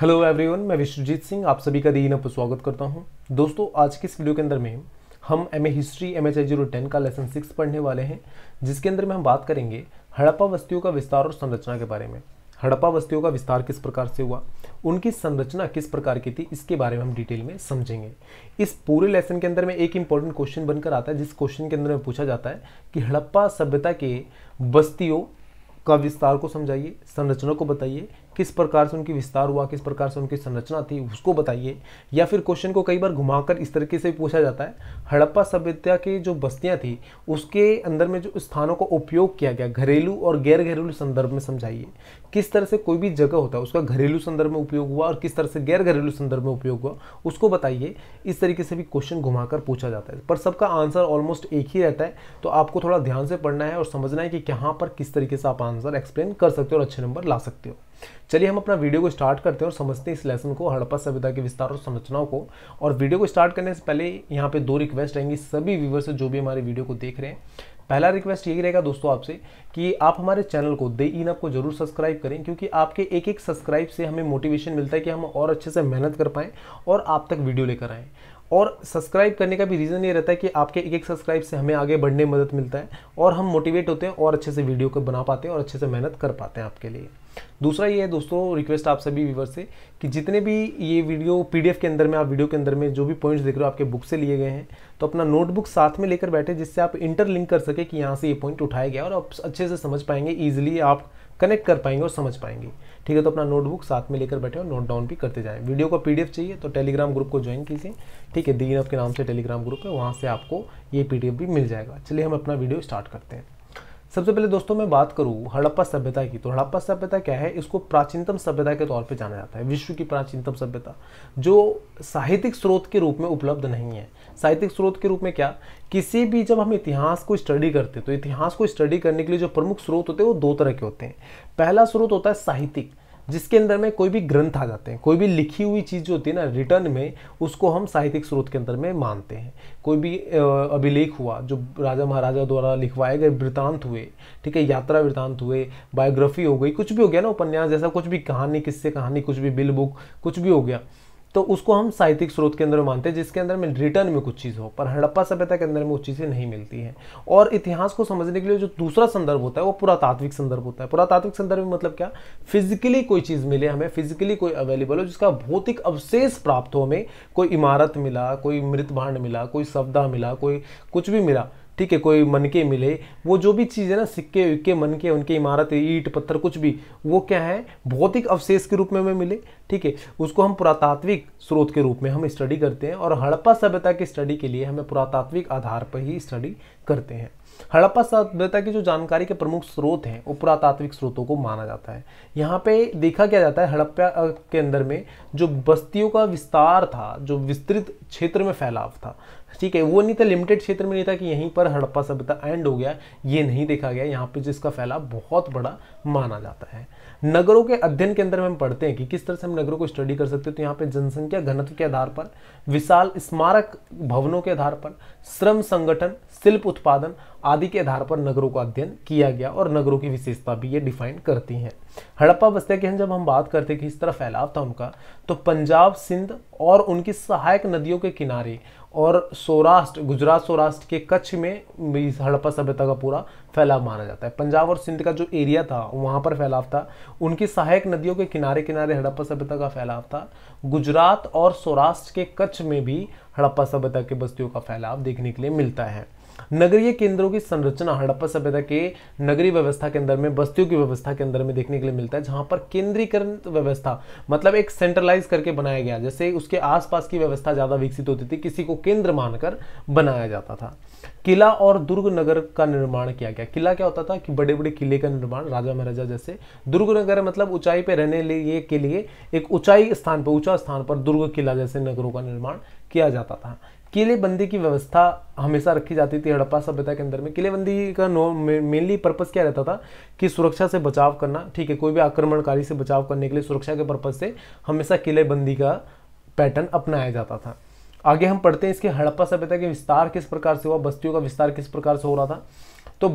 hello everyone मैं विश्वजीत सिंह आप सभी का दीन पर स्वागत करता हूं दोस्तों आज के इस वीडियो के अंदर में हम M A history M H I zero ten का लेसन सिक्स पढ़ने वाले हैं जिसके अंदर में हम बात करेंगे हड़प्पा बस्तियों का विस्तार और संरचना के बारे में हड़प्पा वस्तियों का विस्तार किस प्रकार से हुआ उनकी संरचना किस प्रकार की थी इसके बारे में हम डिटेल में समझेंगे इस पूरे लेसन के अंदर में एक इंपॉर्टेंट क्वेश्चन बनकर आता है जिस क्वेश्चन के अंदर में पूछा जाता है कि हड़प्पा सभ्यता के बस्तियों का विस्तार को समझाइए संरचना को बताइए किस प्रकार से उनकी विस्तार हुआ किस प्रकार से उनकी संरचना थी उसको बताइए या फिर क्वेश्चन को कई बार घुमाकर इस तरीके से पूछा जाता है हड़प्पा सभ्यता की जो बस्तियाँ थी उसके अंदर में जो स्थानों का उपयोग किया गया घरेलू और गैर घरेलू संदर्भ में समझाइए किस तरह से कोई भी जगह होता है उसका घरेलू संदर्भ में उपयोग हुआ और किस तरह से गैर घरेलू संदर्भ में उपयोग हुआ उसको बताइए इस तरीके से भी क्वेश्चन घुमाकर पूछा जाता है पर सबका आंसर ऑलमोस्ट एक ही रहता है तो आपको थोड़ा ध्यान से पढ़ना है और समझना है कि कहाँ पर किस तरीके से आप आंसर एक्सप्लेन कर सकते हो और अच्छे नंबर ला सकते हो चलिए हम अपना वीडियो को स्टार्ट करते हैं और समझते हैं इस लेसन को हड़प्पा सभ्यता के विस्तार और संरचनाओं को और वीडियो को स्टार्ट करने से पहले यहाँ पे दो रिक्वेस्ट रहेंगी सभी व्यूवर से जो भी हमारे वीडियो को देख रहे हैं पहला रिक्वेस्ट यही रहेगा दोस्तों आपसे कि आप हमारे चैनल को दे इन आपको जरूर सब्सक्राइब करें क्योंकि आपके एक एक सब्सक्राइब से हमें मोटिवेशन मिलता है कि हम और अच्छे से मेहनत कर पाएँ और आप तक वीडियो लेकर आएँ और सब्सक्राइब करने का भी रीज़न ये रहता है कि आपके एक एक सब्सक्राइब से हमें आगे बढ़ने में मदद मिलता है और हम मोटिवेट होते हैं और अच्छे से वीडियो को बना पाते हैं और अच्छे से मेहनत कर पाते हैं आपके लिए दूसरा ये है दोस्तों रिक्वेस्ट आप सभी व्यूवर से कि जितने भी ये वीडियो पीडीएफ के अंदर में आप वीडियो के अंदर में जो भी पॉइंट्स देख रहे हो आपके बुक से लिए गए हैं तो अपना नोटबुक साथ में लेकर बैठे जिससे आप इंटरलिंक कर सके कि यहाँ से ये पॉइंट उठाया गया और आप अच्छे से समझ पाएंगे ईजिली आप कनेक्ट कर पाएंगे और समझ पाएंगे ठीक है तो अपना नोटबुक साथ में लेकर बैठे और नोट डाउन भी करते जाएं वीडियो का पी चाहिए तो टेलीग्राम ग्रुप को ज्वाइन कीजिए ठीक है दीन आपके नाम से टेलीग्राम ग्रुप है वहाँ से आपको ये पी भी मिल जाएगा चलिए हम अपना वीडियो स्टार्ट करते हैं सबसे पहले दोस्तों मैं बात करूँ हड़प्पा सभ्यता की तो हड़प्पा सभ्यता क्या है इसको प्राचीनतम सभ्यता के तौर पे जाना जाता है विश्व की प्राचीनतम सभ्यता जो साहित्यिक स्रोत के रूप में उपलब्ध नहीं है साहित्यिक स्रोत के रूप में क्या किसी भी जब हम इतिहास को स्टडी करते तो इतिहास को स्टडी करने के लिए जो प्रमुख स्रोत होते हैं वो दो तरह के होते हैं पहला स्रोत होता है साहित्यिक जिसके अंदर में कोई भी ग्रंथ आ जाते हैं कोई भी लिखी हुई चीज़ जो होती है ना रिटर्न में उसको हम साहित्यिक स्रोत के अंदर में मानते हैं कोई भी अभिलेख हुआ जो राजा महाराजा द्वारा लिखवाए गए वृतांत हुए ठीक है यात्रा वृतांत हुए बायोग्राफी हो गई कुछ भी हो गया ना उपन्यास जैसा कुछ भी कहानी किससे कहानी कुछ भी बिल बुक कुछ भी हो गया तो उसको हम साहित्यिक स्रोत के अंदर मानते हैं जिसके अंदर में रिटर्न में कुछ चीज़ हो पर हड़प्पा सभ्यता के अंदर में कुछ चीज़ें नहीं मिलती हैं और इतिहास को समझने के लिए जो दूसरा संदर्भ होता है वो पुरातात्विक संदर्भ होता है पुरातात्विक संदर्भ में मतलब क्या फिजिकली कोई चीज़ मिले हमें फिजिकली कोई अवेलेबल हो जिसका भौतिक अवशेष प्राप्त हो हमें कोई इमारत मिला कोई मृत भांड मिला कोई सवदा मिला कोई कुछ भी मिला ठीक है कोई मन के मिले वो जो भी चीज़ है ना सिक्के विक्के मन के उनके इमारत ईट पत्थर कुछ भी वो क्या है भौतिक अवशेष के रूप में हमें मिले ठीक है उसको हम पुरातात्विक स्रोत के रूप में हम स्टडी करते हैं और हड़प्पा सभ्यता की स्टडी के लिए हमें पुरातात्विक आधार पर ही स्टडी करते हैं हड़प्पा सभ्यता की जो जानकारी के प्रमुख स्रोत हैं वो पुरातात्विक स्रोतों को माना जाता है यहाँ पे देखा क्या जाता है हड़प्पा के अंदर में जो बस्तियों का विस्तार था जो विस्तृत क्षेत्र में फैलाव था ठीक है वो नहीं था लिमिटेड क्षेत्र में नहीं था कि यहीं पर हड़प्पा सभ्यता एंड हो गया ये नहीं देखा गया यहाँ पे जिसका फैलाव बहुत बड़ा माना जाता है नगरों के अध्ययन के अंदर हम पढ़ते हैं कि किस तरह से हम नगरों को स्टडी कर सकते हैं तो यहाँ पे जनसंख्या घनत्व के आधार पर विशाल स्मारक भवनों के आधार पर श्रम संगठन शिल्प उत्पादन आदि के आधार पर नगरों का अध्ययन किया गया और नगरों की विशेषता भी ये डिफाइन करती हैं हड़प्पा बस्तिया की जब हम बात करते हैं कि इस तरह फैलाव था उनका तो पंजाब सिंध और उनकी सहायक नदियों के किनारे और सौराष्ट्र गुजरात सौराष्ट्र के कच्छ में इस हड़प्पा सभ्यता का पूरा फैलाव माना जाता है पंजाब और सिंध का जो एरिया था वहाँ पर फैलाव था उनकी सहायक नदियों के किनारे किनारे हड़प्पा सभ्यता का फैलाव था गुजरात और सौराष्ट्र के कच्छ में भी हड़प्पा सभ्यता के बस्तियों का फैलाव देखने के लिए मिलता है नगरीय केंद्रों की संरचना हड़प्पा सभ्यता के नगरीय व्यवस्था के अंदर में बस्तियों की व्यवस्था के अंदर में देखने के लिए मिलता है जहां पर केंद्रीकरण व्यवस्था मतलब एक सेंट्रलाइज करके बनाया गया जैसे उसके आसपास की व्यवस्था ज़्यादा विकसित होती थी किसी को केंद्र मानकर बनाया जाता था किला और दुर्ग नगर का निर्माण किया गया किला क्या होता था कि बड़े बड़े किले का निर्माण राजा महाराजा जैसे दुर्ग नगर मतलब ऊंचाई पर रहने लिए के लिए एक ऊंचाई स्थान पर ऊंचा स्थान पर दुर्ग किला जैसे नगरों का निर्माण किया जाता था किलेबंदी की व्यवस्था हमेशा रखी जाती थी हड़प्पा सभ्यता के अंदर में किलेबंदी का नो मेनली पर्पज़ क्या रहता था कि सुरक्षा से बचाव करना ठीक है कोई भी आक्रमणकारी से बचाव करने के लिए सुरक्षा के पर्पज़ से हमेशा किलेबंदी का पैटर्न अपनाया जाता था आगे हम पढ़ते हैं इसके हड़प्पा सभ्यता के विस्तार किस प्रकार से हुआ बस्तियों का विस्तार किस प्रकार से हो रहा था तो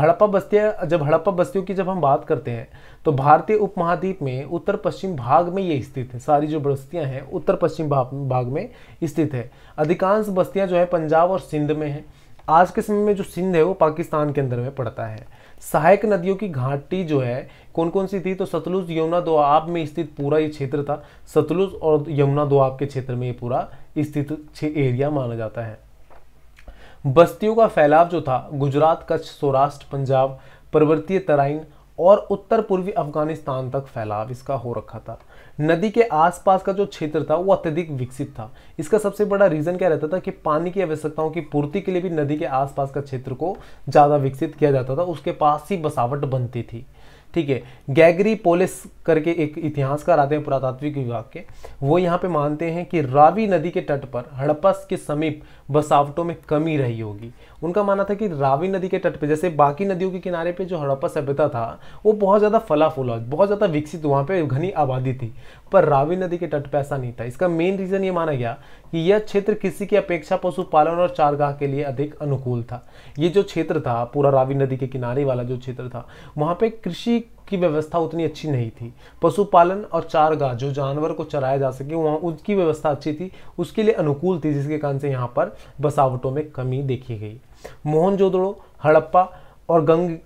हड़प्पा बस्तियाँ जब हड़प्पा बस्तियों की जब हम बात करते हैं तो भारतीय उपमहाद्वीप में उत्तर पश्चिम भाग में ये स्थित है सारी जो बस्तियाँ हैं उत्तर पश्चिम भाग में स्थित है अधिकांश बस्तियाँ जो है पंजाब और सिंध में हैं आज के समय में जो सिंध है वो पाकिस्तान के अंदर में पड़ता है सहायक नदियों की घाटी जो है कौन कौन सी थी तो सतलुज यमुना दोआब में स्थित पूरा ये क्षेत्र था सतलुज और यमुना दोआब के क्षेत्र में ये पूरा स्थित एरिया माना जाता है बस्तियों का फैलाव जो था गुजरात कच्छ सौराष्ट्र पंजाब पर्वतीय तराइन और उत्तर पूर्वी अफगानिस्तान तक फैलाव इसका हो रखा था नदी के आसपास का जो क्षेत्र था वो अत्यधिक विकसित था इसका सबसे बड़ा रीज़न क्या रहता था कि पानी की आवश्यकताओं की पूर्ति के लिए भी नदी के आसपास का क्षेत्र को ज़्यादा विकसित किया जाता था उसके पास ही बसावट बनती थी ठीक है गैगरी पोलिस करके एक इतिहासकार आते हैं पुरातात्विक विभाग के वो यहाँ पे मानते हैं कि रावी नदी के तट पर हड़प्पा के समीप बसावटों में कमी रही होगी उनका मानना था कि रावी नदी के तट पे जैसे बाकी नदियों के किनारे पे जो हड़प्पा सभ्यता था वो बहुत ज़्यादा फला फूला बहुत ज़्यादा विकसित वहाँ पे घनी आबादी थी पर रावी नदी के तट पे ऐसा नहीं था इसका मेन रीज़न ये माना गया कि यह क्षेत्र किसी की अपेक्षा पशुपालन और चारगाह के लिए अधिक अनुकूल था ये जो क्षेत्र था पूरा रावी नदी के किनारे वाला जो क्षेत्र था वहाँ पर कृषि की व्यवस्था उतनी अच्छी नहीं थी पशुपालन और चारगाह जो जानवर को चराया जा सके वहाँ उसकी व्यवस्था अच्छी थी उसके लिए अनुकूल थी जिसके कारण से यहाँ पर बसावटों में कमी देखी गई मोहनजोदड़ो हड़प्पा और गंग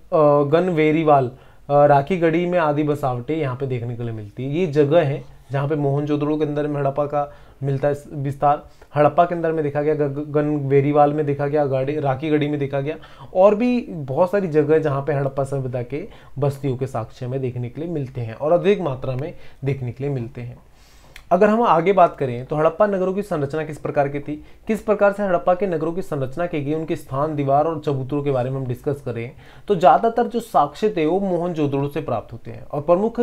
गनवेरीवाल राखीगढ़ी में आदि बसावटें यहाँ पे देखने के लिए मिलती है ये जगह है जहाँ पे मोहनजोदड़ो के अंदर में हड़प्पा का मिलता है विस्तार हड़प्पा के अंदर में देखा गया गन वेरीवाल में देखा गया गाड़ी राखी गढ़ी में देखा गया और भी बहुत सारी जगह जहाँ पे हड़प्पा सभ्यता के बस्तियों के साक्ष्य में देखने के लिए मिलते हैं और अधिक मात्रा में देखने के लिए मिलते हैं अगर हम आगे बात करें तो हड़प्पा नगरों की संरचना किस प्रकार की थी किस प्रकार से हड़प्पा के नगरों की संरचना की गई उनके स्थान दीवार और चबूतरों के बारे में हम डिस्कस करें तो ज़्यादातर जो साक्ष्य थे वो मोहन से प्राप्त होते हैं और प्रमुख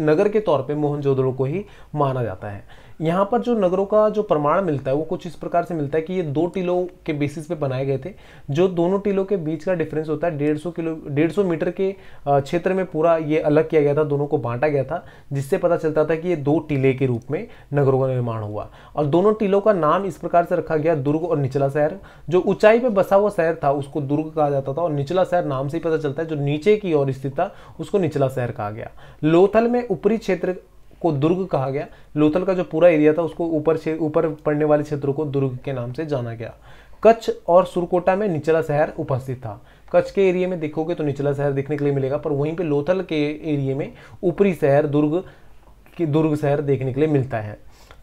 नगर के तौर पे मोहनजोदड़ो को ही माना जाता है यहाँ पर जो नगरों का जो प्रमाण मिलता है वो कुछ इस प्रकार से मिलता है कि ये दो टीलों के बेसिस पे बनाए गए थे जो दोनों टीलों के बीच का डिफरेंस होता है डेढ़ सौ किलो डेढ़ सौ मीटर के क्षेत्र में पूरा ये अलग किया गया था दोनों को बांटा गया था जिससे पता चलता था कि ये दो टीले के रूप में नगरों का निर्माण हुआ और दोनों टीलों का नाम इस प्रकार से रखा गया दुर्ग और निचला शहर जो ऊंचाई पर बसा हुआ शहर था उसको दुर्ग कहा जाता था और निचला शहर नाम से ही पता चलता है जो नीचे की ओर स्थित था उसको निचला शहर कहा गया लोथल में ऊपरी क्षेत्र को दुर्ग कहा गया लोथल का जो पूरा एरिया था उसको ऊपर से ऊपर पड़ने वाले क्षेत्रों को दुर्ग के नाम से जाना गया कच्छ और सुरकोटा में निचला शहर उपस्थित था कच्छ के एरिया में देखोगे तो निचला शहर देखने के लिए मिलेगा पर वहीं पे लोथल के एरिया में ऊपरी शहर दुर्ग की दुर्ग शहर देखने के लिए मिलता है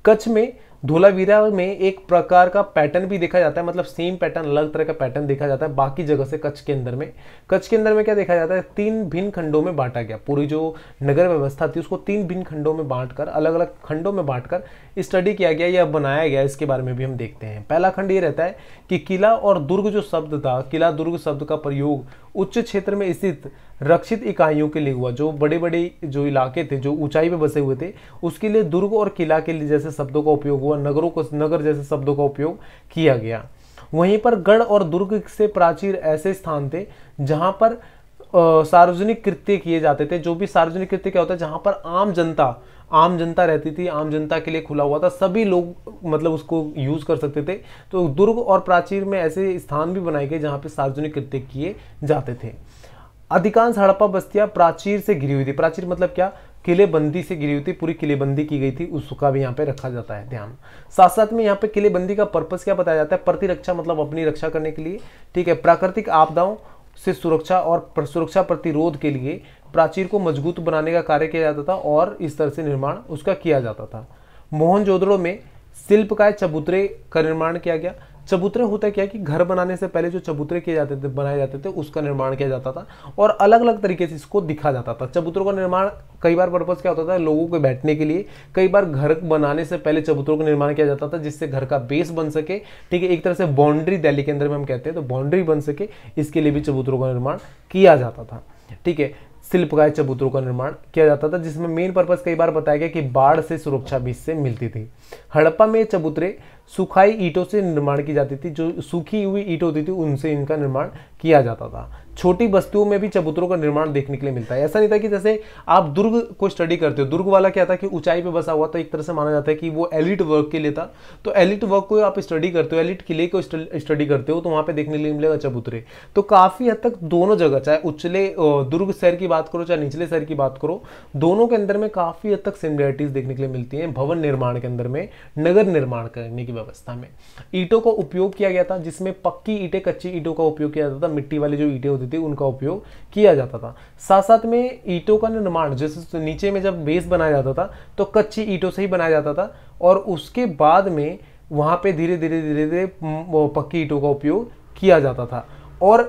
कच्छ में धोलावीरा में एक प्रकार का पैटर्न भी देखा जाता है मतलब सेम पैटर्न अलग तरह का पैटर्न देखा जाता है बाकी जगह से कच्छ के अंदर में कच्छ के अंदर में क्या देखा जाता है तीन भिन्न खंडों में बांटा गया पूरी जो नगर व्यवस्था थी उसको तीन भिन्न खंडों में बांटकर अलग अलग खंडों में बांटकर स्टडी किया गया या बनाया गया इसके बारे में भी हम देखते हैं पहला खंड ये रहता है कि किला और दुर्ग जो शब्द था किला दुर्ग शब्द का प्रयोग उच्च क्षेत्र में स्थित रक्षित इकाइयों के लिए हुआ जो बड़े बड़े जो इलाके थे जो ऊंचाई में बसे हुए थे उसके लिए दुर्ग और किला के लिए जैसे शब्दों का उपयोग हुआ नगरों को नगर जैसे शब्दों का उपयोग किया गया वहीं पर गढ़ और दुर्ग से प्राचीर ऐसे स्थान थे जहाँ पर सार्वजनिक कृत्य किए जाते थे जो भी सार्वजनिक कृत्य क्या होता है जहाँ पर आम जनता आम जनता रहती थी आम जनता के लिए खुला हुआ था सभी लोग मतलब उसको यूज़ कर सकते थे तो दुर्ग और प्राचीर में ऐसे स्थान भी बनाए गए जहाँ पे सार्वजनिक कृत्य किए जाते थे अधिकांश हड़प्पा बस्तियां प्राचीर से घिरी हुई थी प्राचीर मतलब क्या किलेबंदी से घिरी हुई थी पूरी किलेबंदी की गई थी उसका भी यहाँ पे रखा जाता है ध्यान साथ साथ में यहाँ पे किलेबंदी का पर्पस क्या बताया जाता है प्रतिरक्षा मतलब अपनी रक्षा करने के लिए ठीक है प्राकृतिक आपदाओं से सुरक्षा और सुरक्षा प्रतिरोध के लिए प्राचीर को मजबूत बनाने का कार्य किया जाता था और इस तरह से निर्माण उसका किया जाता था मोहनजोदड़ो में शिल्प का चबूतरे का निर्माण किया गया चबूतरे होता क्या कि घर बनाने से पहले जो चबूतरे किए जाते थे बनाए जाते थे उसका निर्माण किया जाता था और अलग अलग तरीके से इसको दिखा जाता था चबूतरों का निर्माण कई बार पर्पज़ क्या होता था लोगों के बैठने के लिए कई बार घर बनाने से पहले चबूतरों का निर्माण किया जाता था जिससे घर का बेस बन सके ठीक है एक तरह से बाउंड्री दिल्ली के अंदर में हम कहते हैं तो बाउंड्री बन सके इसके लिए भी चबूतरों का निर्माण किया जाता था ठीक है शिल्पकाय चबूतरों का निर्माण किया जाता था जिसमें मेन पर्पज कई बार बताया गया कि बाढ़ से सुरक्षा भी इससे मिलती थी हड़प्पा में चबूतरे सुखाई ईटों से निर्माण की जाती थी जो सूखी हुई ईट होती थी उनसे इनका निर्माण किया जाता था छोटी बस्तियों में भी चबूतरों का निर्माण देखने के लिए मिलता है ऐसा नहीं था कि जैसे आप दुर्ग को स्टडी करते हो दुर्ग वाला क्या था कि ऊंचाई पे बसा हुआ तो एक तरह से माना जाता है कि वो एलिट वर्क के लिए था तो एलिट वर्क को आप स्टडी करते हो एलिट किले को स्टडी करते हो तो वहां पे देखने के लिए मिलेगा चबूतरे तो काफ़ी हद तक दोनों जगह चाहे उचले दुर्ग शहर की बात करो चाहे निचले शहर की बात करो दोनों के अंदर में काफ़ी हद तक सिमिलरिटीज़ देखने के लिए मिलती है भवन निर्माण के अंदर में नगर निर्माण करने की व्यवस्था में ईटों का उपयोग किया गया था जिसमें पक्की ईटें कच्ची ईटों का उपयोग किया जाता था मिट्टी वाली जो ईटे होती थी उनका उपयोग किया जाता था साथ साथ में ईंटों का निर्माण जैसे नीचे में जब बेस बनाया जाता था तो कच्ची ईंटों से ही बनाया जाता था और उसके बाद में वहाँ पे धीरे धीरे धीरे धीरे पक्की ईंटों का उपयोग किया जाता था और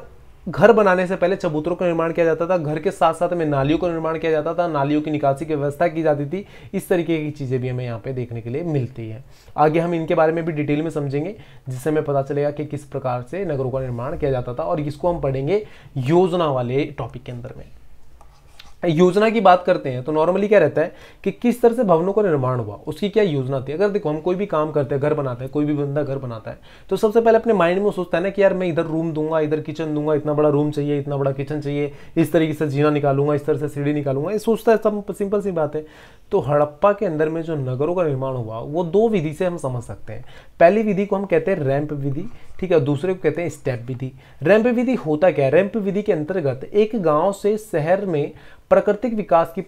घर बनाने से पहले चबूतरों का निर्माण किया जाता था घर के साथ साथ में नालियों का निर्माण किया जाता था नालियों की निकासी की व्यवस्था की जाती थी इस तरीके की चीज़ें भी हमें यहाँ पे देखने के लिए मिलती है आगे हम इनके बारे में भी डिटेल में समझेंगे जिससे हमें पता चलेगा कि किस प्रकार से नगरों का निर्माण किया जाता था और इसको हम पढ़ेंगे योजना वाले टॉपिक के अंदर में योजना की बात करते हैं तो नॉर्मली क्या रहता है कि किस तरह से भवनों का निर्माण हुआ उसकी क्या योजना थी अगर देखो हम कोई भी काम करते हैं घर बनाते हैं कोई भी बंदा घर बनाता है तो सबसे पहले अपने माइंड में सोचता है ना कि यार मैं इधर रूम दूंगा इधर किचन दूंगा इतना बड़ा रूम चाहिए इतना बड़ा किचन चाहिए इस तरीके से जीना निकालूंगा इस तरह से सीढ़ी निकालूंगा ये सोचता है सब सिंपल सी बात है तो हड़प्पा के अंदर में जो नगरों का निर्माण हुआ वो दो विधि से हम समझ सकते हैं पहली विधि को हम कहते हैं रैंप विधि ठीक है दूसरे को कहते हैं स्टेप विधि रैंप विधि होता क्या है रैंप विधि के अंतर्गत एक गाँव से शहर में प्राकृतिक विकास की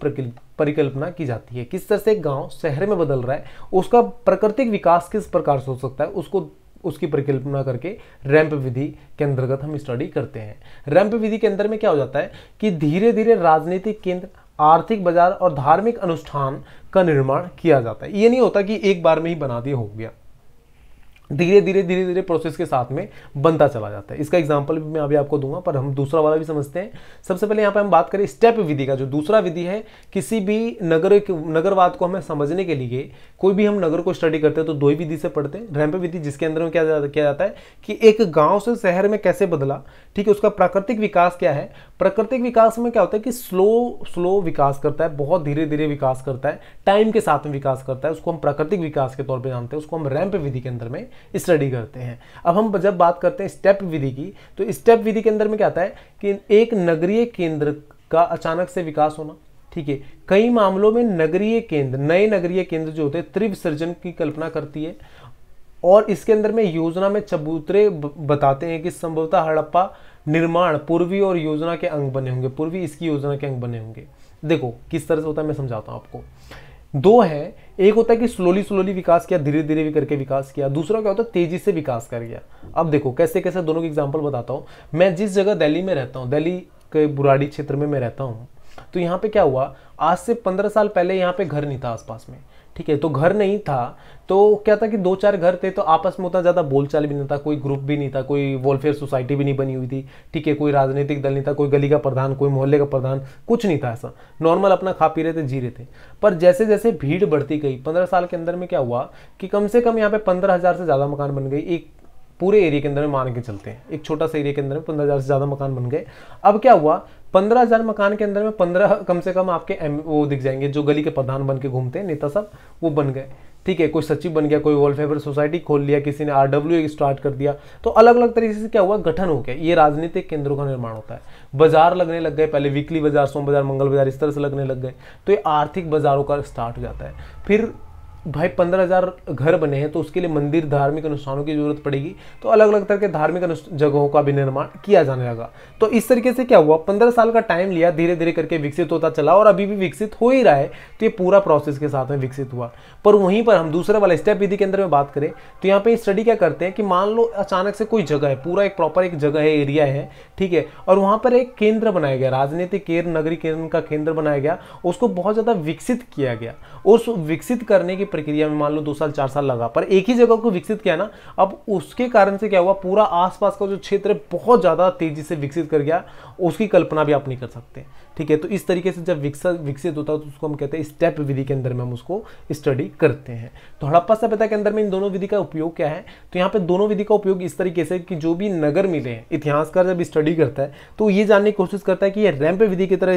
परिकल्पना की जाती है किस तरह से गांव शहर में बदल रहा है उसका प्राकृतिक विकास किस प्रकार से हो सकता है उसको उसकी परिकल्पना करके रैंप विधि के अंतर्गत हम स्टडी करते हैं रैंप विधि के अंदर में क्या हो जाता है कि धीरे धीरे राजनीतिक केंद्र आर्थिक बाजार और धार्मिक अनुष्ठान का निर्माण किया जाता है ये नहीं होता कि एक बार में ही बना दिया हो गया धीरे धीरे धीरे धीरे प्रोसेस के साथ में बनता चला जाता है इसका एग्जाम्पल भी मैं अभी आपको दूंगा पर हम दूसरा वाला भी समझते हैं सबसे पहले यहाँ पर हम बात करें स्टेप विधि का जो दूसरा विधि है किसी भी नगर नगरवाद को हमें समझने के लिए कोई भी हम नगर को स्टडी करते हैं तो दो ही विधि से पढ़ते हैं रैम्प विधि जिसके अंदर में क्या किया जाता है कि एक गाँव से शहर में कैसे बदला ठीक है उसका प्राकृतिक विकास क्या है प्राकृतिक विकास में क्या होता है कि स्लो स्लो विकास करता है बहुत धीरे धीरे विकास करता है टाइम के साथ में विकास करता है उसको हम प्राकृतिक विकास के तौर पर जानते हैं उसको हम रैम्प विधि के अंदर में स्टडी करते हैं अब हम जब बात करते हैं स्टेप विधि की तो स्टेप विधि के अंदर में क्या आता है कि एक नगरीय केंद्र का अचानक से विकास होना ठीक है कई मामलों में नगरीय केंद्र नए नगरीय केंद्र जो होते हैं त्रिव सृजन की कल्पना करती है और इसके अंदर में योजना में चबूतरे बताते हैं कि संभवतः हड़प्पा निर्माण पूर्वी और योजना के अंग बने होंगे पूर्वी इसकी योजना के अंग बने होंगे देखो किस तरह से होता है मैं समझाता हूँ आपको दो है एक होता है कि स्लोली स्लोली विकास किया धीरे धीरे भी करके विकास किया दूसरा क्या होता है तेजी से विकास कर गया अब देखो कैसे कैसे दोनों की एग्जाम्पल बताता हूँ मैं जिस जगह दिल्ली में रहता हूँ दिल्ली के बुराड़ी क्षेत्र में मैं रहता हूँ तो यहाँ पे क्या हुआ आज से पंद्रह साल पहले यहाँ पे घर नहीं था आसपास में ठीक है तो घर नहीं था तो क्या था कि दो चार घर थे तो आपस में उतना ज़्यादा बोलचाल भी नहीं था कोई ग्रुप भी नहीं था कोई वेलफेयर सोसाइटी भी नहीं बनी हुई थी ठीक है कोई राजनीतिक दल नहीं था कोई गली का प्रधान कोई मोहल्ले का प्रधान कुछ नहीं था ऐसा नॉर्मल अपना खा पी रहे थे जी रहे थे पर जैसे जैसे भीड़ बढ़ती गई पंद्रह साल के अंदर में क्या हुआ कि कम से कम यहाँ पे पंद्रह हज़ार से ज़्यादा मकान बन गई एक पूरे एरिया के अंदर में मान के चलते हैं एक छोटा सा एरिया के अंदर में पंद्रह हज़ार से ज़्यादा मकान बन गए अब क्या हुआ पंद्रह हज़ार मकान के अंदर में पंद्रह कम से कम आपके एम वो दिख जाएंगे जो गली के प्रधान बन के घूमते हैं नेता सब वो बन गए ठीक है कोई सचिव बन गया कोई वॉलफेवर सोसाइटी खोल लिया किसी ने आरडब्ल्यू स्टार्ट कर दिया तो अलग अलग तरीके से क्या हुआ गठन हो गया ये राजनीतिक केंद्रों का निर्माण होता है बाजार लगने लग गए पहले वीकली बाजार सोम बाजार मंगल बाजार इस तरह से लगने लग गए तो ये आर्थिक बाजारों का स्टार्ट हो जाता है फिर भाई पंद्रह हज़ार घर बने हैं तो उसके लिए मंदिर धार्मिक अनुष्ठानों की जरूरत पड़ेगी तो अलग अलग तरह के धार्मिक जगहों का भी निर्माण किया जाने लगा तो इस तरीके से क्या हुआ पंद्रह साल का टाइम लिया धीरे धीरे करके विकसित होता चला और अभी भी विकसित हो ही रहा है तो ये पूरा प्रोसेस के साथ में विकसित हुआ पर वहीं पर हम दूसरे वाला स्टेप विधि के अंदर में बात करें तो यहाँ पर स्टडी क्या करते हैं कि मान लो अचानक से कोई जगह है पूरा एक प्रॉपर एक जगह है एरिया है ठीक है और वहाँ पर एक केंद्र बनाया गया राजनीतिक केंद्र नगरीकरण का केंद्र बनाया गया उसको बहुत ज़्यादा विकसित किया गया उस विकसित करने की प्रक्रिया में मान लो दो साल चार साल लगा पर एक ही जगह को विकसित किया ना अब उसके कारण से क्या हुआ पूरा आसपास का जो क्षेत्र बहुत ज़्यादा तेजी से विकसित कर गया उसकी कल्पना भी आप नहीं कर सकते ठीक है तो इस तरीके से जब विकसित विकसित होता है तो उसको हम कहते हैं स्टेप विधि के अंदर में हम उसको स्टडी करते हैं तो हड़प्पा सभ्यता के अंदर में इन दोनों विधि का उपयोग क्या है तो यहाँ पे दोनों विधि का उपयोग इस तरीके से कि जो भी नगर मिले हैं इतिहासकार जब स्टडी करता है तो ये जानने की कोशिश करता है कि ये रैम्प विधि की तरह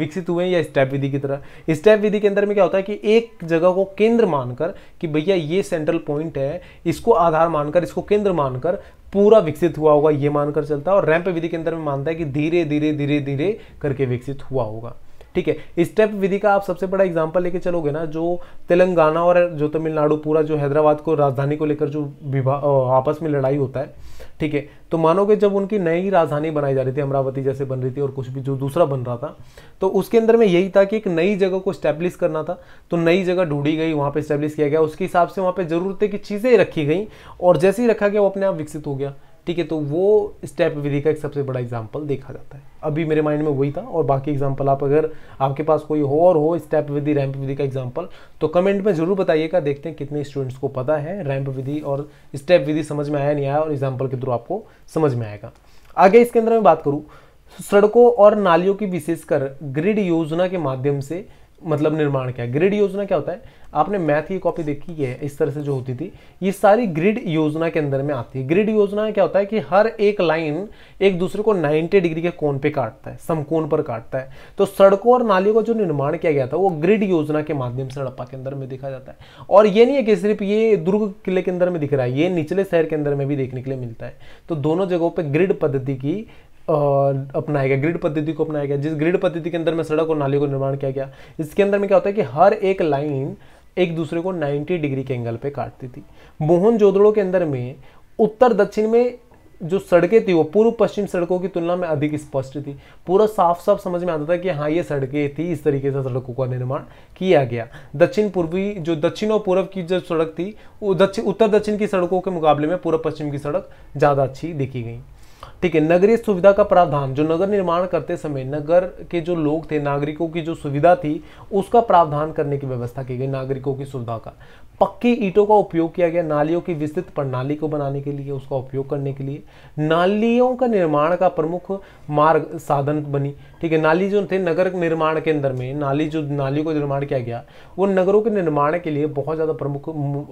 विकसित हुए हैं या स्टेप विधि की तरह स्टेप विधि के अंदर में क्या होता है कि एक जगह को केंद्र मानकर कि भैया ये सेंट्रल पॉइंट है इसको आधार मानकर इसको केंद्र मानकर पूरा विकसित हुआ होगा ये मानकर चलता है और रैंप विधि के अंदर में मानता है कि धीरे धीरे धीरे धीरे करके विकसित हुआ होगा ठीक है स्टेप विधि का आप सबसे बड़ा एग्जाम्पल लेके चलोगे ना जो तेलंगाना और जो तमिलनाडु पूरा जो हैदराबाद को राजधानी को लेकर जो विभा आपस में लड़ाई होता है ठीक है तो मानोगे जब उनकी नई राजधानी बनाई जा रही थी अमरावती जैसे बन रही थी और कुछ भी जो दूसरा बन रहा था तो उसके अंदर में यही था कि एक नई जगह को स्टैब्लिश करना था तो नई जगह ढूंढी गई वहाँ पे स्टैब्लिश किया गया उसके हिसाब से वहाँ पे ज़रूरतें की चीज़ें रखी गई और जैसे ही रखा गया वो अपने आप विकसित हो गया ठीक है तो वो स्टेप विधि का एक सबसे बड़ा एग्जाम्पल देखा जाता है अभी मेरे माइंड में वही था और बाकी एग्जाम्पल आप अगर आपके पास कोई हो और हो स्टेप विधि रैंप विधि का एग्जाम्पल तो कमेंट में जरूर बताइएगा देखते हैं कितने स्टूडेंट्स को पता है रैंप विधि और स्टेप विधि समझ में आया नहीं आया और एग्जाम्पल के थ्रू आपको समझ में आएगा आगे इसके अंदर मैं बात करूँ सड़कों और नालियों की विशेषकर ग्रिड योजना के माध्यम से मतलब निर्माण क्या ग्रिड योजना क्या होता है आपने मैथ की कॉपी देखी है इस तरह से जो होती थी ये सारी ग्रिड योजना के अंदर में आती है ग्रिड योजना क्या होता है कि हर एक लाइन एक दूसरे को 90 डिग्री के कोण पे काटता है समकोण पर काटता है तो सड़कों और नालियों का जो निर्माण किया गया था वो ग्रिड योजना के माध्यम से हड़प्पा के अंदर में देखा जाता है और ये नहीं है कि सिर्फ ये दुर्ग किले के अंदर में दिख रहा है ये निचले शहर के अंदर में भी देखने के लिए मिलता है तो दोनों जगहों पर ग्रिड पद्धति की अपनाया गया ग्रिड पद्धति को अपनाया गया जिस ग्रिड पद्धति के अंदर में सड़क और नाली को निर्माण किया गया इसके अंदर में क्या होता है कि हर एक लाइन एक दूसरे को 90 डिग्री के एंगल पे काटती थी मोहन जोदड़ो के अंदर में उत्तर दक्षिण में जो सड़कें थी वो पूर्व पश्चिम सड़कों की तुलना में अधिक स्पष्ट थी पूरा साफ साफ समझ में आता था कि हाँ ये सड़कें थी इस तरीके से सड़कों का निर्माण किया गया दक्षिण पूर्वी जो दक्षिण और पूर्व की जो सड़क थी वो दक्षिण उत्तर दक्षिण की सड़कों के मुकाबले में पूर्व पश्चिम की सड़क ज़्यादा अच्छी दिखी गई ठीक है नगरीय सुविधा का प्रावधान जो नगर निर्माण करते समय नगर के जो लोग थे नागरिकों की जो सुविधा थी उसका प्रावधान करने की व्यवस्था की गई नागरिकों की सुविधा का पक्की ईटों का उपयोग किया गया नालियों की विस्तृत प्रणाली को बनाने के लिए उसका उपयोग करने के लिए नालियों का निर्माण का प्रमुख मार्ग साधन बनी ठीक है नाली जो थे नगर निर्माण के अंदर में नाली जो नालियों का निर्माण किया गया वो नगरों के निर्माण के लिए बहुत ज़्यादा प्रमुख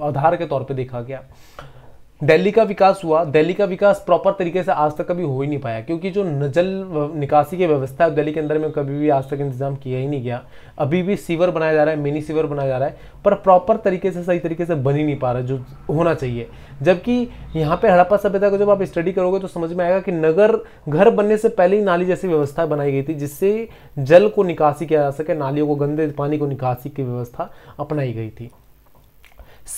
आधार के तौर पर देखा गया दिल्ली का विकास हुआ दिल्ली का विकास प्रॉपर तरीके से आज तक कभी हो ही नहीं पाया क्योंकि जो नजल निकासी की व्यवस्था है दिल्ली के अंदर में कभी भी आज तक इंतजाम किया ही नहीं गया अभी भी सीवर बनाया जा रहा है मिनी सीवर बनाया जा रहा है पर प्रॉपर तरीके से सही तरीके से बन ही नहीं पा रहा जो होना चाहिए जबकि यहाँ पे हड़प्पा सभ्यता को जब आप स्टडी करोगे तो समझ में आएगा कि नगर घर बनने से पहले ही नाली जैसी व्यवस्था बनाई गई थी जिससे जल को निकासी किया जा सके नालियों को गंदे पानी को निकासी की व्यवस्था अपनाई गई थी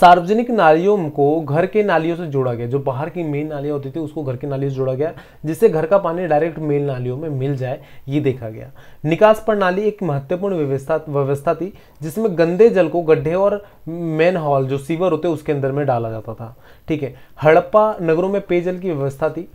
सार्वजनिक नालियों को घर के नालियों से जोड़ा गया जो बाहर की मेन नालियाँ होती थी उसको घर के नालियों से जोड़ा गया जिससे घर का पानी डायरेक्ट मेन नालियों में मिल जाए ये देखा गया निकास प्रणाली एक महत्वपूर्ण व्यवस्था व्यवस्था थी जिसमें गंदे जल को गड्ढे और मेन हॉल जो सीवर होते उसके अंदर में डाला जाता था ठीक है हड़प्पा नगरों में पेयजल की व्यवस्था थी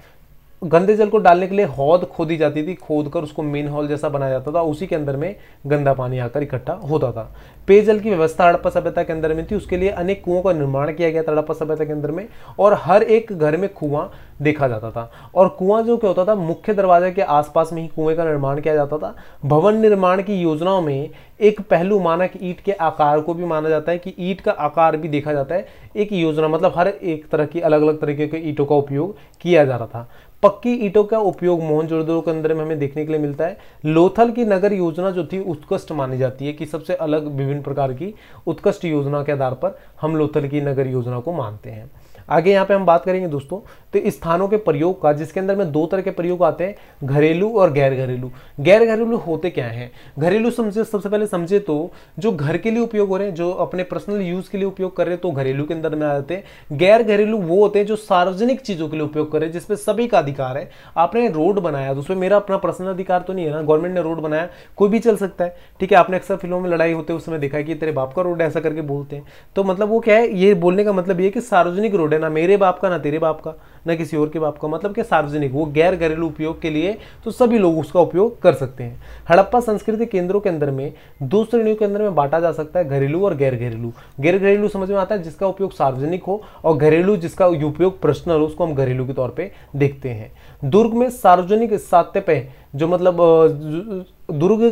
गंदे जल को डालने के लिए हौद खोदी जाती थी खोद कर उसको मेन हॉल जैसा बनाया जाता था उसी के अंदर में गंदा पानी आकर इकट्ठा होता था पेयजल की व्यवस्था हड़प्पा सभ्यता के अंदर में थी उसके लिए अनेक कुओं का निर्माण किया गया था हड़प्पा सभ्यता के अंदर में और हर एक घर में कुआं देखा जाता था और कुआं जो क्या होता था मुख्य दरवाजे के आसपास में ही कुएं का निर्माण किया जाता था भवन निर्माण की योजनाओं में एक पहलू मानक ईट के आकार को भी माना जाता है कि ईट का आकार भी देखा जाता है एक योजना मतलब हर एक तरह की अलग अलग तरीके के ईटों का उपयोग किया जा रहा था पक्की ईटो का उपयोग मोहनजोदड़ो के अंदर में हमें देखने के लिए मिलता है लोथल की नगर योजना जो थी उत्कृष्ट मानी जाती है कि सबसे अलग विभिन्न प्रकार की उत्कृष्ट योजना के आधार पर हम लोथल की नगर योजना को मानते हैं आगे यहाँ पे हम बात करेंगे दोस्तों तो स्थानों के प्रयोग का जिसके अंदर में दो तरह के प्रयोग आते हैं घरेलू और गैर घरेलू गैर घरेलू होते क्या हैं घरेलू समझे सबसे पहले समझे तो जो घर के लिए उपयोग हो रहे हैं जो अपने पर्सनल यूज के लिए उपयोग कर रहे हैं तो घरेलू के अंदर में आ जाते हैं गैर घरेलू वो होते हैं जो सार्वजनिक चीजों के लिए उपयोग कर रहे हैं जिसपे सभी का अधिकार है आपने रोड बनाया तो उसमें मेरा अपना पर्सनल अधिकार तो नहीं है ना गवर्नमेंट ने रोड बनाया कोई भी चल सकता है ठीक है आपने अक्सर फिल्मों में लड़ाई होते हुए उसमें देखा है कि तेरे बाप का रोड ऐसा करके बोलते हैं तो मतलब वो क्या है ये बोलने का मतलब ये कि सार्वजनिक रोड है है ना मेरे बाप का ना तेरे बाप का ना किसी और के बाप का मतलब कि सार्वजनिक वो गैर घरेलू उपयोग के लिए तो सभी लोग उसका उपयोग कर सकते हैं हड़प्पा संस्कृति केंद्रों के अंदर में दो श्रेणियों के अंदर में बांटा जा सकता है घरेलू और गैर घरेलू गैर घरेलू समझ में आता है जिसका उपयोग सार्वजनिक हो और घरेलू जिसका उपयोग पर्सनल हो उसको हम घरेलू के तौर पर देखते हैं दुर्ग में सार्वजनिक सात्य पे जो मतलब दुर्ग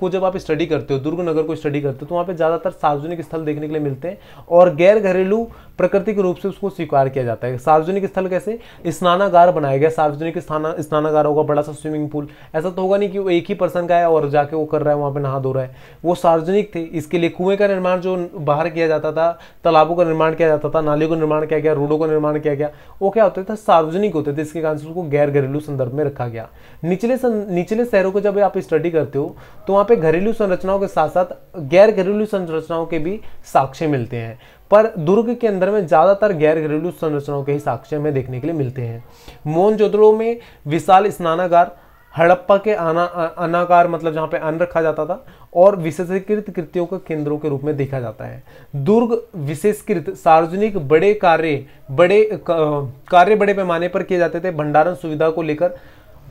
को जब आप स्टडी करते हो दुर्ग नगर को स्टडी करते हो तो वहाँ पे ज़्यादातर सार्वजनिक स्थल देखने के लिए मिलते हैं और गैर घरेलू प्रकृतिक रूप से उसको स्वीकार किया जाता है सार्वजनिक स्थल कैसे स्नानागार बनाया गया सार्वजनिक स्नानागार होगा बड़ा सा स्विमिंग पूल ऐसा तो होगा नहीं कि वो एक ही पर्सन का है और जाके वो कर रहा है वहाँ पर नहा धो रहा है वो सार्वजनिक थे इसके लिए कुएं का निर्माण जो बाहर किया जाता था तालाबों का निर्माण किया जाता था नालियों का निर्माण किया गया रोडों का निर्माण किया गया वो क्या होता था सार्वजनिक होते थे इसके कारण से उसको गैर घरेलू संदर्भ में रखा गया निचले निचले शहरों को जब आप स्टडी करते हो तो वहाँ पे घरेलू संरचनाओं के साथ साथ गैर घरेलू संरचनाओं के भी साक्ष्य मिलते हैं पर दुर्ग के अंदर में ज़्यादातर गैर घरेलू संरचनाओं के ही साक्ष्य में देखने के लिए मिलते हैं मोहनजोदड़ो में विशाल स्नानागार हड़प्पा के आना अनाकार मतलब जहाँ पे अन रखा जाता था और विशेषीकृत कृतियों के केंद्रों के रूप में देखा जाता है दुर्ग विशेषकृत सार्वजनिक बड़े कार्य बड़े कार्य बड़े पैमाने पर किए जाते थे भंडारण सुविधा को लेकर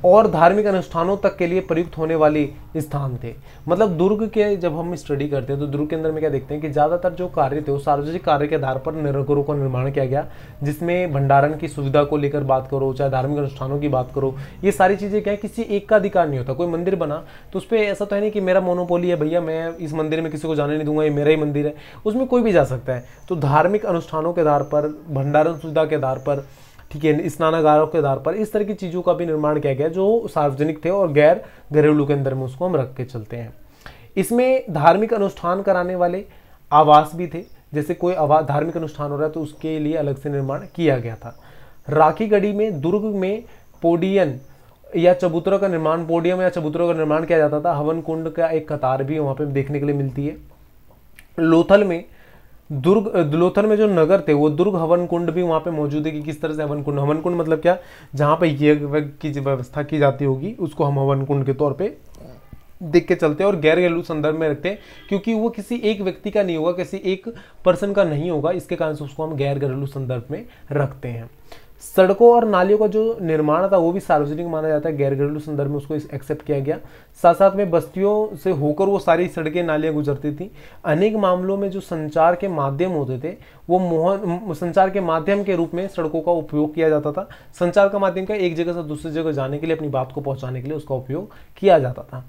और धार्मिक अनुष्ठानों तक के लिए प्रयुक्त होने वाली स्थान थे मतलब दुर्ग के जब हम स्टडी करते हैं तो दुर्ग के अंदर में क्या देखते हैं कि ज़्यादातर जो कार्य थे वो सार्वजनिक कार्य के आधार पर निर्गरों का निर्माण किया गया जिसमें भंडारण की सुविधा को लेकर बात करो चाहे धार्मिक अनुष्ठानों की बात करो ये सारी चीज़ें क्या है किसी एक का अधिकार नहीं होता कोई मंदिर बना तो उस पर ऐसा तो है नहीं कि मेरा मोनोपोली है भैया मैं इस मंदिर में किसी को जाने नहीं दूंगा ये मेरा ही मंदिर है उसमें कोई भी जा सकता है तो धार्मिक अनुष्ठानों के आधार पर भंडारण सुविधा के आधार पर ठीक है स्नानागारों के आधार पर इस तरह की चीज़ों का भी निर्माण किया गया जो सार्वजनिक थे और गैर घरेलू के अंदर में उसको हम रख के चलते हैं इसमें धार्मिक अनुष्ठान कराने वाले आवास भी थे जैसे कोई आवास धार्मिक अनुष्ठान हो रहा है तो उसके लिए अलग से निर्माण किया गया था राखी गढ़ी में दुर्ग में पोडियन या चबूतरा का निर्माण पोडियम या चबूतरा का निर्माण किया जाता था हवन कुंड का एक कतार भी वहाँ पर देखने के लिए मिलती है लोथल में दुर्ग दुलोथर में जो नगर थे वो दुर्ग हवन कुंड भी वहाँ पे मौजूद है कि किस तरह से हवन कुंड हवन कुंड मतलब क्या जहाँ पे यज्ञ की व्यवस्था की जाती होगी उसको हम हवन कुंड के तौर पे देख के चलते हैं और गैर घरेलू संदर्भ में रखते हैं क्योंकि वो किसी एक व्यक्ति का नहीं होगा किसी एक पर्सन का नहीं होगा इसके कारण से उसको हम गैर घरेलू संदर्भ में रखते हैं सड़कों और नालियों का जो निर्माण था वो भी सार्वजनिक माना जाता है गैर घरेलू संदर्भ में उसको एक्सेप्ट किया गया साथ साथ में बस्तियों से होकर वो सारी सड़कें नालियाँ गुजरती थी अनेक मामलों में जो संचार के माध्यम होते थे वो मोहन संचार के माध्यम के रूप में सड़कों का उपयोग किया जाता था संचार का माध्यम का एक जगह से दूसरी जगह जाने के लिए अपनी बात को पहुंचाने के लिए उसका उपयोग किया जाता था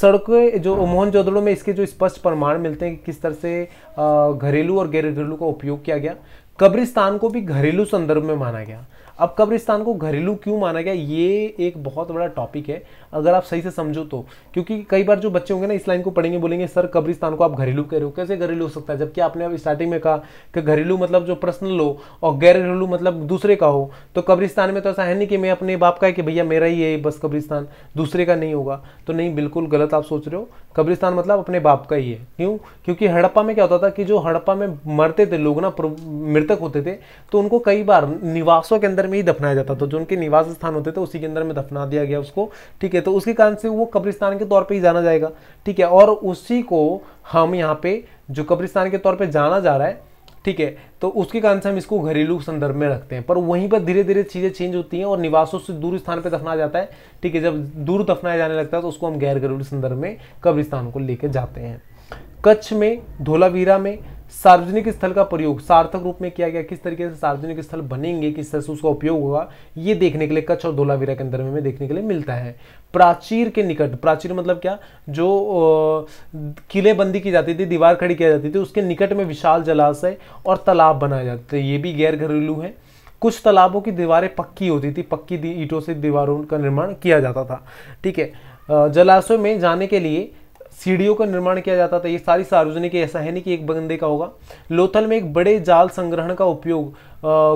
सड़कें जो मोहन में इसके जो स्पष्ट प्रमाण मिलते हैं कि किस तरह से घरेलू और गैर घरेलू का उपयोग किया गया कब्रिस्तान को भी घरेलू संदर्भ में माना गया अब कब्रिस्तान को घरेलू क्यों माना गया ये एक बहुत बड़ा टॉपिक है अगर आप सही से समझो तो क्योंकि कई बार जो बच्चे होंगे ना इस लाइन को पढ़ेंगे बोलेंगे सर कब्रिस्तान को आप घरेलू कह रहे हो कैसे घरेलू हो सकता है जबकि आपने अब स्टार्टिंग में कहा कि घरेलू मतलब जो पर्सनल हो और गैर घरेलू मतलब दूसरे का हो तो कब्रिस्तान में तो ऐसा है नहीं कि मैं अपने बाप का है कि भैया मेरा ही है बस कब्रिस्तान दूसरे का नहीं होगा तो नहीं बिल्कुल गलत आप सोच रहे हो कब्रिस्तान मतलब अपने बाप का ही है क्यों क्योंकि हड़प्पा में क्या होता था कि जो हड़प्पा में मरते थे लोग ना मृतक होते थे तो उनको कई बार निवासों के अंदर अंदर में ही दफनाया जाता था तो जो उनके निवास स्थान होते थे उसी के अंदर में दफना दिया गया उसको ठीक है तो उसके कारण से वो कब्रिस्तान के तौर पर ही जाना जाएगा ठीक है और उसी को हम यहाँ पे जो कब्रिस्तान के तौर पर जाना जा रहा है ठीक है तो उसके कारण से हम इसको घरेलू संदर्भ में रखते हैं पर वहीं पर धीरे धीरे चीज़ें चेंज होती हैं और निवासों से दूर स्थान पर दफनाया जाता है ठीक है जब दूर दफनाया जाने लगता है तो उसको हम गैर घरेलू संदर्भ में कब्रिस्तान को लेकर जाते हैं कच्छ में धोलावीरा में सार्वजनिक स्थल का प्रयोग सार्थक रूप में किया गया किस तरीके से सार्वजनिक स्थल बनेंगे किस तरह से उसका उपयोग होगा ये देखने के लिए कच्छ और धोलावीरा के अंदर में देखने के लिए मिलता है प्राचीर के निकट प्राचीर मतलब क्या जो किलेबंदी की जाती थी दीवार खड़ी की जाती थी उसके निकट में विशाल जलाशय और तालाब बनाए जाते थे ये भी गैर घरेलू है कुछ तालाबों की दीवारें पक्की होती थी पक्की ईंटों से दीवारों का निर्माण किया जाता था ठीक है जलाशय में जाने के लिए सीढ़ियों का निर्माण किया जाता था ये सारी सार्वजनिक ऐसा है नहीं कि एक बंदे का होगा लोथल में एक बड़े जाल संग्रहण का उपयोग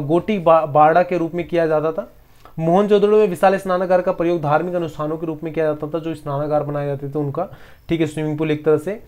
गोटी बा, बाड़ा के रूप में किया जाता था मोहनजोदड़ो में विशाल स्नानागार का प्रयोग धार्मिक अनुष्ठानों के रूप में किया जाता था जो स्नानागार बनाए जाते थे उनका ठीक है स्विमिंग पूल एक तरह से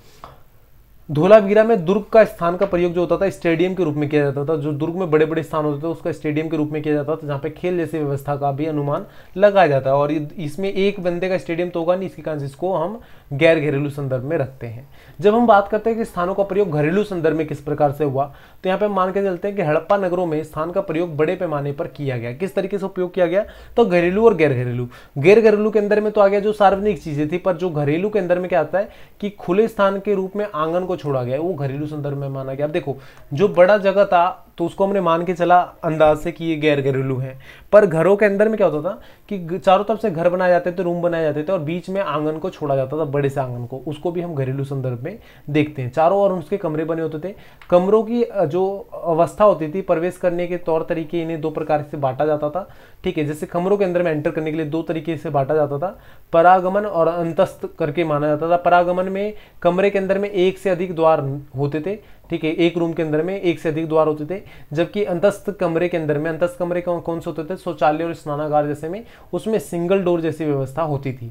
धोलावीरा में दुर्ग का स्थान का प्रयोग जो होता था स्टेडियम के रूप में किया जाता था जो दुर्ग में बड़े बड़े स्थान होते थे उसका स्टेडियम के रूप में किया जाता था जहाँ पे खेल जैसी व्यवस्था का भी अनुमान लगाया जाता है और इसमें एक बंदे का स्टेडियम तो होगा नहीं इसके कारण इसको हम गैर घरेलू संदर्भ में रखते हैं जब हम बात करते हैं कि स्थानों का प्रयोग घरेलू संदर्भ में किस प्रकार से हुआ तो यहाँ पे मान के चलते हैं कि हड़प्पा नगरों में स्थान का प्रयोग बड़े पैमाने पर किया गया किस तरीके से उपयोग किया गया तो घरेलू और गैर घरेलू गैर घरेलू के अंदर में तो आ गया जो सार्वजनिक चीजें थी पर जो घरेलू के अंदर में क्या आता है कि खुले स्थान के रूप में आंगन को छोड़ा गया है वो घरेलू संदर्भ में माना गया अब देखो जो बड़ा जगह था तो उसको हमने मान के चला अंदाज से कि ये गैर घरेलू हैं पर घरों के अंदर में क्या होता था कि चारों तरफ से घर बनाए जाते थे रूम बनाए जाते थे और बीच में आंगन को छोड़ा जाता था बड़े से आंगन को उसको भी हम घरेलू संदर्भ में देखते हैं चारों ओर उसके कमरे बने होते थे कमरों की जो अवस्था होती थी प्रवेश करने के तौर तरीके इन्हें दो प्रकार से बांटा जाता था ठीक है जैसे कमरों के अंदर में एंटर करने के लिए दो तरीके से बांटा जाता था परागमन और अंतस्थ करके माना जाता था परागमन में कमरे के अंदर में एक से अधिक द्वार होते थे ठीक है एक रूम के अंदर में एक से अधिक द्वार होते थे जबकि अंतस्थ कमरे के अंदर में अंतस्थ कमरे कौन से होते थे शौचालय और स्नानागार जैसे में उसमें सिंगल डोर जैसी व्यवस्था होती थी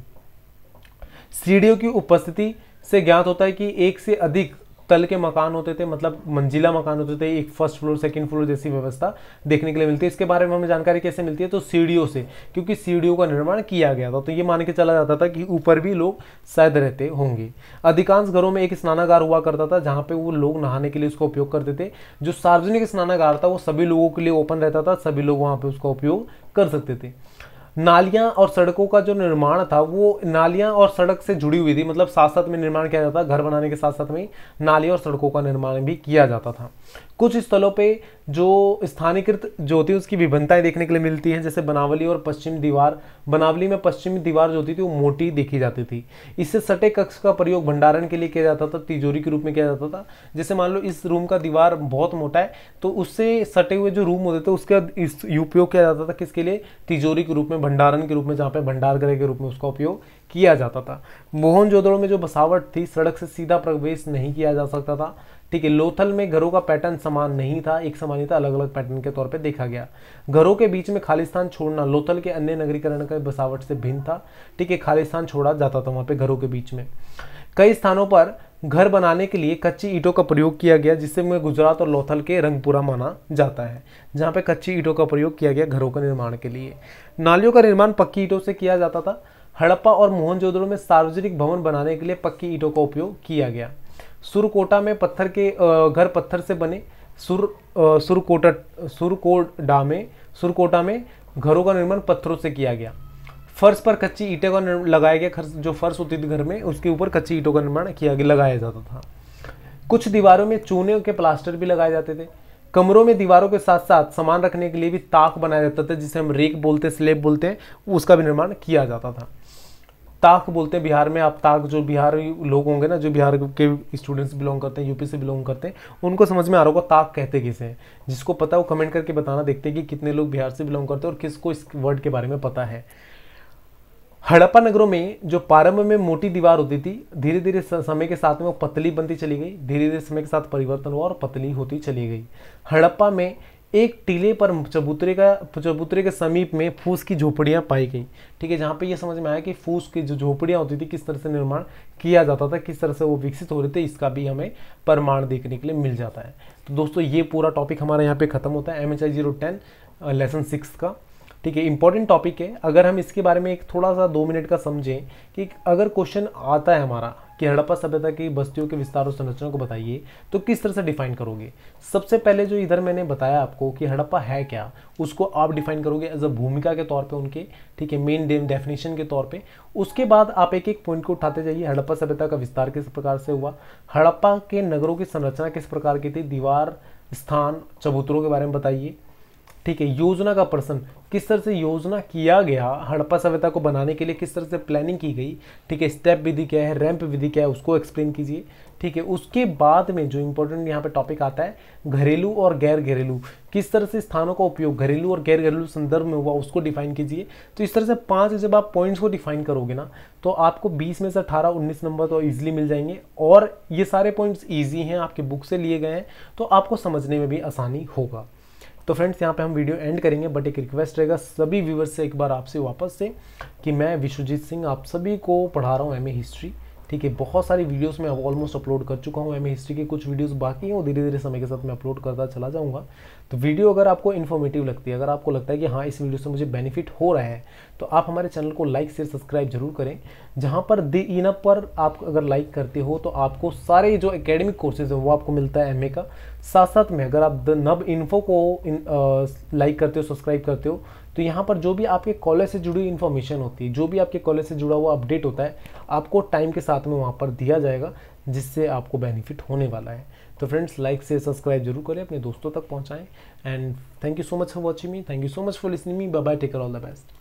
सीढ़ियों की उपस्थिति से ज्ञात होता है कि एक से अधिक तल के मकान होते थे मतलब मंजिला मकान होते थे एक फर्स्ट फ्लोर सेकंड फ्लोर जैसी व्यवस्था देखने के लिए मिलती है इसके बारे में हमें जानकारी कैसे मिलती है तो सीढ़ियों से क्योंकि सीढ़ियों का निर्माण किया गया था तो ये मान के चला जाता था कि ऊपर भी लोग शायद रहते होंगे अधिकांश घरों में एक स्नानागार हुआ करता था जहाँ पर वो लोग नहाने के लिए उसका उपयोग करते थे जो सार्वजनिक स्नानागार था वो सभी लोगों के लिए ओपन रहता था सभी लोग वहाँ पर उसका उपयोग कर सकते थे नालियां और सड़कों का जो निर्माण था वो नालियां और सड़क से जुड़ी हुई थी मतलब साथ साथ में निर्माण किया जाता घर बनाने के साथ साथ में नालियां और सड़कों का निर्माण भी किया जाता था कुछ स्थलों पे जो स्थानीकृत जो होती है उसकी विभिन्नताएं देखने के लिए मिलती हैं जैसे बनावली और पश्चिम दीवार बनावली में पश्चिमी दीवार जो होती थी वो मोटी देखी जाती थी इससे सटे कक्ष का प्रयोग भंडारण के लिए किया जाता था तिजोरी के रूप में किया जाता था जैसे मान लो इस रूम का दीवार बहुत मोटा है तो उससे सटे हुए जो रूम होते थे उसका उपयोग किया जाता था किसके लिए तिजोरी के रूप में भंडारण के रूप में जहाँ पे भंडार गृह के रूप में उसका उपयोग किया जाता था मोहन में जो बसावट थी सड़क से सीधा प्रवेश नहीं किया जा सकता था ठीक है लोथल में घरों का पैटर्न समान नहीं था एक समानता अलग अलग पैटर्न के तौर पर देखा गया घरों के बीच में खालिस्तान छोड़ना लोथल के अन्य नगरीकरण के बसावट से भिन्न था ठीक है खालिस्तान छोड़ा जाता था वहाँ पर घरों के बीच में कई स्थानों पर घर बनाने के लिए कच्ची ईंटों का प्रयोग किया गया जिससे में गुजरात और लोथल के रंगपुरा माना जाता है जहाँ पे कच्ची ईंटों का प्रयोग किया गया घरों के निर्माण के लिए नालियों का निर्माण पक्की ईंटों से किया जाता था हड़प्पा और मोहनजोदड़ो में सार्वजनिक भवन बनाने के लिए पक्की ईंटों का उपयोग किया गया सुरकोटा में पत्थर के घर पत्थर से बने सुर सुरकोटा सुरकोडा में सुरकोटा में घरों का निर्माण पत्थरों से किया गया फर्श पर कच्ची ईंटों का लगाया गया खर्च जो फर्श होती थी घर में उसके ऊपर कच्ची ईंटों का निर्माण किया गया लगाया जाता था कुछ दीवारों में चूने के प्लास्टर भी लगाए जाते थे कमरों में दीवारों के साथ साथ सामान रखने के लिए भी ताक बनाया जाता था जिसे हम रेक बोलते स्लेब बोलते हैं उसका भी निर्माण किया जाता था ताक बोलते हैं बिहार में आप ताक जो बिहार लोग होंगे ना जो बिहार के स्टूडेंट्स बिलोंग करते हैं यूपी से बिलोंग करते हैं उनको समझ में आ रहा होगा ताक कहते किसे हैं जिसको पता है वो कमेंट करके बताना देखते हैं कि कितने लोग बिहार से बिलोंग करते हैं और किसको इस वर्ड के बारे में पता है हड़प्पा नगरों में जो प्रारंभ में मोटी दीवार होती थी धीरे धीरे समय के साथ में वो पतली बनती चली गई धीरे धीरे समय के साथ परिवर्तन हुआ और पतली होती चली गई हड़प्पा में एक टीले पर चबूतरे का चबूतरे के समीप में फूस की झोपड़ियाँ पाई गई ठीक है जहाँ पे ये समझ में आया कि फूस की जो झोपड़ियाँ होती थी किस तरह से निर्माण किया जाता था किस तरह से वो विकसित हो रहे थे इसका भी हमें प्रमाण देखने के लिए मिल जाता है तो दोस्तों ये पूरा टॉपिक हमारा यहाँ पे ख़त्म होता है M H I zero ten lesson six का ठीक है इंपॉर्टेंट टॉपिक है अगर हम इसके बारे में एक थोड़ा सा दो मिनट का समझें कि अगर क्वेश्चन आता है हमारा कि हड़प्पा सभ्यता की बस्तियों के विस्तार और संरचना को बताइए तो किस तरह से डिफाइन करोगे सबसे पहले जो इधर मैंने बताया आपको कि हड़प्पा है क्या उसको आप डिफाइन करोगे एज अ भूमिका के तौर पे उनके ठीक है मेन डेफिनेशन के तौर पे उसके बाद आप एक एक पॉइंट को उठाते जाइए हड़प्पा सभ्यता का विस्तार किस प्रकार से हुआ हड़प्पा के नगरों की संरचना किस प्रकार की थी दीवार स्थान चबूतरों के बारे में बताइए ठीक है योजना का प्रश्न किस तरह से योजना किया गया हड़प्पा सभ्यता को बनाने के लिए किस तरह से प्लानिंग की गई ठीक है स्टेप विधि क्या है रैंप विधि क्या है उसको एक्सप्लेन कीजिए ठीक है उसके बाद में जो इंपॉर्टेंट यहाँ पे टॉपिक आता है घरेलू और गैर घरेलू किस तरह से स्थानों का उपयोग घरेलू और गैर घरेलू संदर्भ में हुआ उसको डिफाइन कीजिए तो इस तरह से पाँच जब आप पॉइंट्स को डिफाइन करोगे ना तो आपको बीस में से अठारह उन्नीस नंबर तो ईजिली मिल जाएंगे और ये सारे पॉइंट्स ईजी हैं आपके बुक से लिए गए हैं तो आपको समझने में भी आसानी होगा तो फ्रेंड्स यहाँ पे हम वीडियो एंड करेंगे बट एक रिक्वेस्ट रहेगा सभी व्यूवर्स से एक बार आपसे वापस से कि मैं विश्वजीत सिंह आप सभी को पढ़ा रहा हूँ एम हिस्ट्री ठीक है बहुत सारी वीडियोस में ऑलमोस्ट अपलोड कर चुका हूँ एम हिस्ट्री के कुछ वीडियोस बाकी हैं वो धीरे धीरे समय के साथ मैं अपलोड करता चला जाऊँगा तो वीडियो अगर आपको इन्फॉर्मेटिव लगती है अगर आपको लगता है कि हाँ इस वीडियो से मुझे बेनिफिट हो रहा है तो आप हमारे चैनल को लाइक शेयर सब्सक्राइब जरूर करें जहाँ पर दे इन पर आप अगर लाइक करते हो तो आपको सारे जो एकेडमिक कोर्सेज हैं वो आपको मिलता है एम का साथ साथ में अगर आप द नब इन्फो को लाइक करते हो सब्सक्राइब करते हो तो यहाँ पर जो भी आपके कॉलेज से जुड़ी इन्फॉर्मेशन होती है जो भी आपके कॉलेज से जुड़ा हुआ अपडेट होता है आपको टाइम के साथ में वहाँ पर दिया जाएगा जिससे आपको बेनिफिट होने वाला है तो फ्रेंड्स लाइक से सब्सक्राइब जरूर करें अपने दोस्तों तक पहुँचाएँ and thank you so much for watching me thank you so much for listening me bye take care all the best